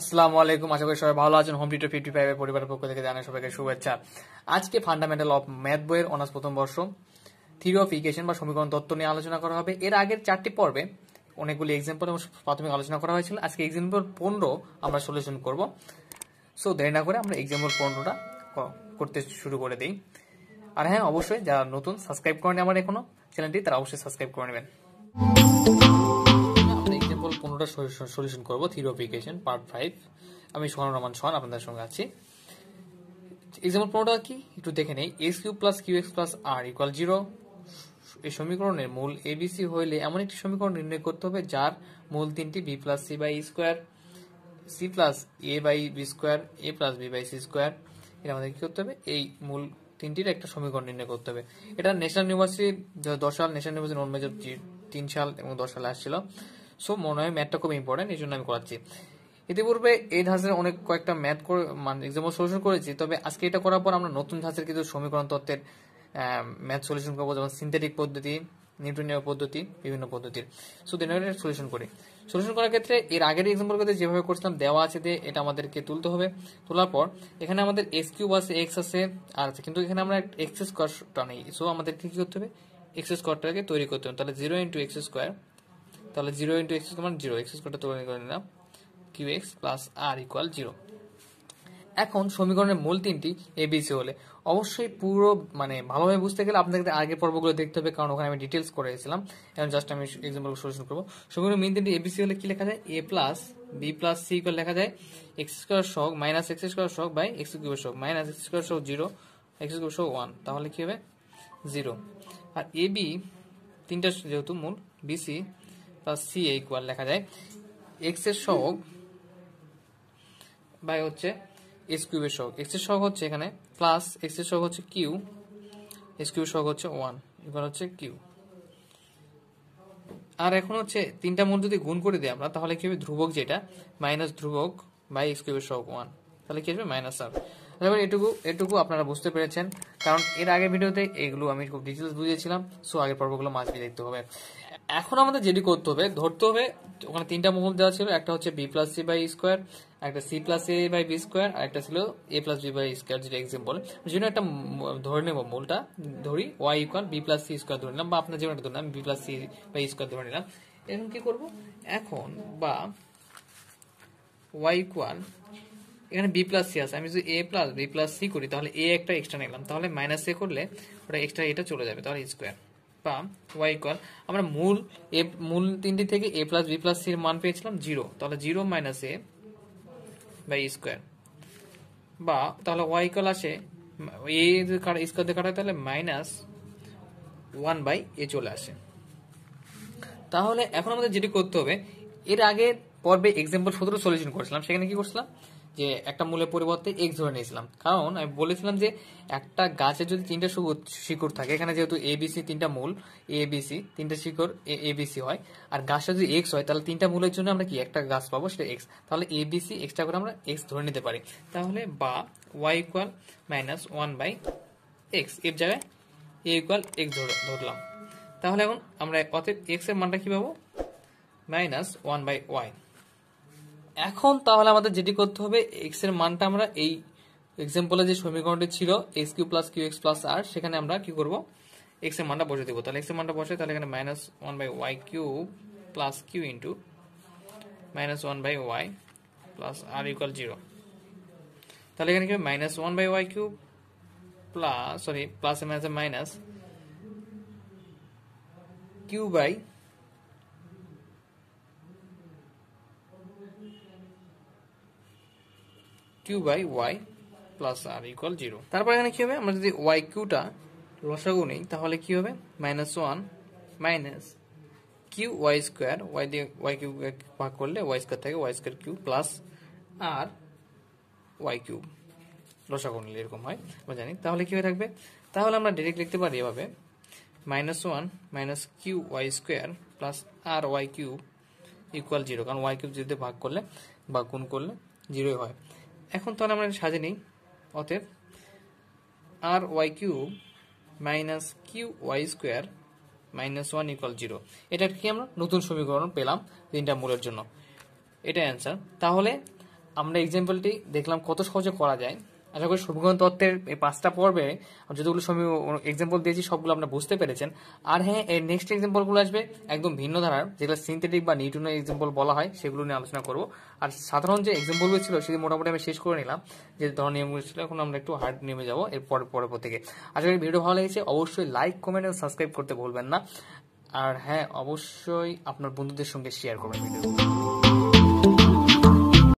আসসালামু আলাইকুম আশা করি সবাই ভালো আছেন হোম টিউটর ফিফটি ফাইভের পরিবারের পক্ষ থেকে জানাই সবাইকে শুভেচ্ছা আজকে ফান্ডামেন্টাল অফ ম্যাথ বইয়ের অনার্স প্রথম বর্ষ থিরি অফ ইকুয়েশন বা সমীকরণ তত্ত্ব নিয়ে আলোচনা করা হবে এর আগের চারটি পর্বে অনেকগুলি এক্সাম্পল প্রাথমিক আলোচনা করা হয়েছিল আজকে এক্সাম্পল পনেরো আমরা সলিউশন করব সো দেরি না করে আমরা এক্সাম্পল পনেরোটা করতে শুরু করে দিই আর হ্যাঁ অবশ্যই যারা নতুন সাবস্ক্রাইব করেন আমার এখনো চ্যানেলটি তারা অবশ্যই সাবস্ক্রাইব করে নেবেন কোনোটা সলিউশন করব থিওরিফিকেশন পার্ট ফাইভ আমি সোহান রহমান সোহান আপনাদের সঙ্গে আছি এক্সাম্পল পনেরোটা কি একটু দেখে নেই S Q plus Q x plus আর ইকুয়াল জিরো এই সমীকরণের মূল এ এবিসি হইলে এমন একটি সমীকরণ নির্ণয় করতে হবে যার মূল তিনটি B plus C by square C plus A by B square A plus B by C square এটা আমাদের কি করতে হবে এই মূল তিনটির একটা সমীকরণ নির্ণয় করতে হবে এটা ন্যাশনাল ইউনিভার্সিটি দশ সাল ন্যাশনাল ইউনিভার্সিটি নন মেজর তিন সাল এবং দশ সালে আসছিল সো মনে হয় ম্যাথটা খুব ইম্পর্টেন্ট এই জন্য আমি করাচ্ছি ইতিপূর্বে এই ধাঁচের অনেক কয়েকটা ম্যাথ করে মানে এক্সাম্পল সলিউশন করেছি তবে আজকে এটা করার পর আমরা নতুন ধাঁচের কিছু সমীকরণ তত্ত্বের ম্যাথ সলিউশন করবো যেমন সিনথেটিক পদ্ধতি নিউট্রনীয় পদ্ধতি বিভিন্ন পদ্ধতির সো দেন সলিউশন করি সলিউশন করার ক্ষেত্রে এর আগের এক্সাম্পল এক্সাম্পলগুলোতে যেভাবে করছিলাম দেওয়া আছে যে এটা আমাদেরকে তুলতে হবে তোলার পর এখানে আমাদের এক্স কিউব আছে এক্স আছে আর আছে কিন্তু এখানে আমরা এক্স স্কোয়ারটা নেই সো আমাদেরকে কি করতে হবে এক্স স্কোয়ারটাকে তৈরি করতে হবে তাহলে জিরো ইন্টু এক্স স্কোয়ার তাহলে zero into x square zero x স্কোয়ারটা তোমাকে করে নিলাম কিউ এক্স প্লাস আর ইকুয়াল জিরো এখন সমীকরণের মূল তিনটি এবিসি হলে অবশ্যই পুরো মানে ভালোভাবে বুঝতে গেলে আপনাদের আগের পর্বগুলো দেখতে হবে কারণ ওখানে আমি ডিটেলস করে এসেছিলাম এখন জাস্ট আমি এক্সাম্পল সলিউশন করবো সমীকরণের মূল তিনটি এবিসি হলে কি লেখা যায় A plus B plus C equal লেখা যায় এক্স স্কোয়ার সহ মাইনাস এক্স স্কোয়ার সহ বাই এক্স কিউবের সহ মাইনাস এক্স স্কোয়ার সহ জিরো এক্স কিউবের সহ ওয়ান তাহলে কি হবে জিরো আর এবি তিনটা যেহেতু মূল B C plus C A equal লেখা যায় এক্স এর সহগ বাই হচ্ছে এক্স কিউবের সহগ এক্স এর সহগ হচ্ছে এখানে প্লাস এক্স এর সহগ হচ্ছে কিউ এক্স কিউবের সহগ হচ্ছে ওয়ান ইকুয়াল হচ্ছে কিউ আর এখন হচ্ছে তিনটা মূল যদি গুণ করে দিই আমরা তাহলে কি হবে ধ্রুবক যেটা মাইনাস ধ্রুবক বাই এক্স কিউবের সহগ ওয়ান তাহলে কি আসবে মাইনাস আর আশা এটুকু এটুকু আপনারা বুঝতে পেরেছেন কারণ এর আগের ভিডিওতে এগুলো আমি খুব ডিটেলস বুঝিয়েছিলাম সো আগের পর্বগুলো মাছ দিয়ে দেখতে হবে এখন আমাদের যেটি করতে হবে ধরতে হবে ওখানে তিনটা মোহম দেওয়া ছিল একটা হচ্ছে B plus C by square একটা C plus A by B square আর একটা ছিল A plus B by square যেটা এক্সাম্পল যেন একটা ধরে নেব মূলটা ধরি Y equal B plus C square ধরে নিলাম বা আপনার জীবনে ধরে নিলাম B plus C by square ধরে নিলাম এখন কি করব এখন বা ওয়াই ইকুয়াল এখানে বি প্লাস সি আছে আমি যদি A plus B plus C করি তাহলে এ একটা এক্সট্রা নিলাম তাহলে মাইনাস এ করলে ওটা এক্সট্রা এটা চলে যাবে তাহলে স্কোয়ার বা ওয়াই ইকুয়াল আমরা মূল এ মূল তিনটি থেকে এ প্লাস বি প্লাস সির মান পেয়েছিলাম জিরো তাহলে zero minus A by square বা তাহলে ওয়াই ইকুয়াল আসে এ স্কোয়ার দিয়ে কাটা তাহলে মাইনাস ওয়ান বাই এ চলে আসে তাহলে এখন আমাদের যেটি করতে হবে এর আগে পর্বে এক্সাম্পল সতেরো সলিউশন করেছিলাম সেখানে কি করছিলাম যে একটা মূলের পরিবর্তে এক্স ধরে নিয়েছিলাম কারণ আমি বলেছিলাম যে একটা গাছে যদি তিনটা শিকড় থাকে এখানে যেহেতু এ বিসি তিনটা মূল এ বিসি তিনটা শিকড় এ বিসি হয় আর গাছটা যদি এক্স হয় তাহলে তিনটা মূলের জন্য আমরা কি একটা গাছ পাবো সেটা এক্স তাহলে এ বিসি এক্সটা করে আমরা এক্স ধরে নিতে পারি তাহলে বা Y equal minus one by X এর জায়গায় এ ইকুয়াল এক্স ধরলাম তাহলে এখন আমরা অতএব এক্স এর মানটা কি পাবো মাইনাস ওয়ান বাই ওয়াই এখন তাহলে আমাদের যেটি করতে হবে এক্স এর মানটা আমরা এই এক্সাম্পলে যে সমীকরণটি ছিল X Q plus Q x plus R সেখানে আমরা কি করব এক্স এর মানটা বসে দেবো তাহলে এক্স এর মানটা বসে তাহলে এখানে minus one by Y Q plus Q into minus one by Y plus R equal zero তাহলে এখানে কি minus one by Y Q plus sorry plus minus minus Q by Q by Y plus R equal zero তারপর এখানে কি হবে আমরা যদি Y কিউটা লসাগু নেই তাহলে কি হবে minus one minus Q Y square Y দিয়ে ওয়াই কিউ ভাগ করলে ওয়াই স্কোয়ার থাকে Y square Q plus R Y cube লসাগু নিলে এরকম হয় আমরা জানি তাহলে কী হয়ে থাকবে তাহলে আমরা ডিরেক্ট লিখতে পারি এভাবে minus one minus Q Y square plus R Y Q equal zero কারণ ওয়াই কিউব যদি ভাগ করলে বা গুণ করলে জিরোই হয় এখন তাহলে আমরা সাজে নিই অতএব R Y cube minus Q Y square minus one equal zero এটা কি আমরা নতুন সমীকরণ পেলাম তিনটা মূলের জন্য এটা অ্যান্সার তাহলে আমরা এক্সাম্পলটি দেখলাম কত সহজে করা যায় আশা করি সমীকরণ তত্ত্বের এই পাঁচটা পর্বে যতগুলো সময় এক্সাম্পল দিয়েছি সবগুলো আপনারা বুঝতে পেরেছেন আর হ্যাঁ এর নেক্সট এক্সাম্পলগুলো আসবে একদম ভিন্ন ধারার যেগুলো সিনথেটিক বা নিউটনের এক্সাম্পল বলা হয় সেগুলো নিয়ে আলোচনা করব আর সাধারণ যে এক্সাম্পলগুলো ছিল সেটি মোটামুটি আমি শেষ করে নিলাম যে ধরনের নিয়মগুলো ছিল এখন আমরা একটু হার্ড নেমে যাবো এর পর পর্ব থেকে আশা করি ভিডিও ভালো লেগেছে অবশ্যই লাইক কমেন্ট এবং সাবস্ক্রাইব করতে ভুলবেন না আর হ্যাঁ অবশ্যই আপনার বন্ধুদের সঙ্গে শেয়ার করবেন ভিডিও